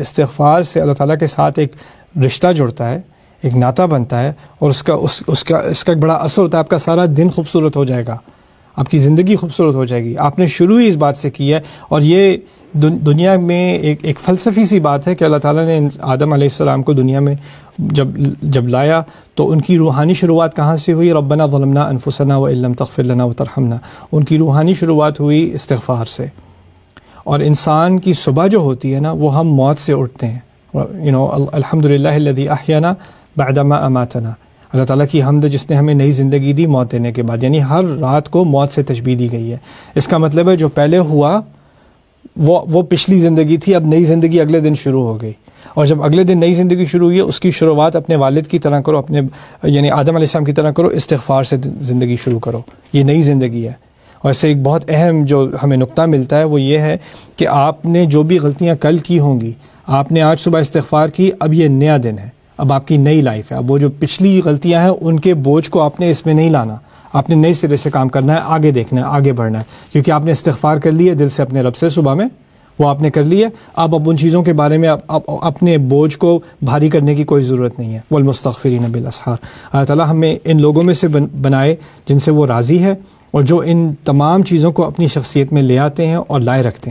इस्तफार से अल्लाह ताला के साथ एक रिश्ता जुड़ता है एक नाता बनता है और उसका उस उसका इसका एक बड़ा असर होता है आपका सारा दिन खूबसूरत हो जाएगा आपकी ज़िंदगी खूबसूरत हो जाएगी आपने शुरू ही इस बात से की है और ये दुनिया में एक एक फ़लसफ़ी सी बात है कि अल्लाह ताला ने आदम आसमाम को दुनिया में जब जब लाया तो उनकी रूहानी शुरुआत कहाँ से हुई रबना वलमना अनफुसना वम तखफ़िलना व उनकी रूहानी शुरुआत हुई इस्तफ़ार से और इंसान की सुबह जो होती है ना वो हम मौत से उठते हैं यू नो अलहमदिल्लादी आहियाना बदमा अमातना अल्लाह ताला की हमद जिसने हमें नई ज़िंदगी दी मौत देने के बाद यानी हर रात को मौत से तशबी दी गई है इसका मतलब है जो पहले हुआ वो वो पिछली ज़िंदगी थी अब नई ज़िंदगी अगले दिन शुरू हो गई और जब अगले दिन नई ज़िंदगी शुरू हुई है उसकी शुरुआत अपने वालिद की तरह करो अपने यानी आदम आसम की तरह करो इस्तफ़ार से ज़िंदगी शुरू करो ये नई ज़िंदगी है और इससे एक बहुत अहम जो हमें नुकता मिलता है वो ये है कि आपने जो भी गलतियाँ कल की होंगी आपने आज सुबह इस्तफ़ार की अब ये नया दिन है अब आपकी नई लाइफ है अब वो जो पिछली गलतियाँ हैं उनके बोझ को आपने इसमें नहीं लाना आपने नए सिरे से काम करना है आगे देखना है आगे बढ़ना है क्योंकि आपने इस्तफ़ार कर लिया दिल से अपने रब से सुबह में वो आपने कर लिया अब अब उन चीज़ों के बारे में आप, आप, अपने बोझ को भारी करने की कोई ज़रूरत नहीं है नबी असहार अल्लाह ताली हमें इन लोगों में से बन, बनाए जिनसे वो राज़ी है और जो इन तमाम चीज़ों को अपनी शख्सियत में ले आते हैं और लाए रखते हैं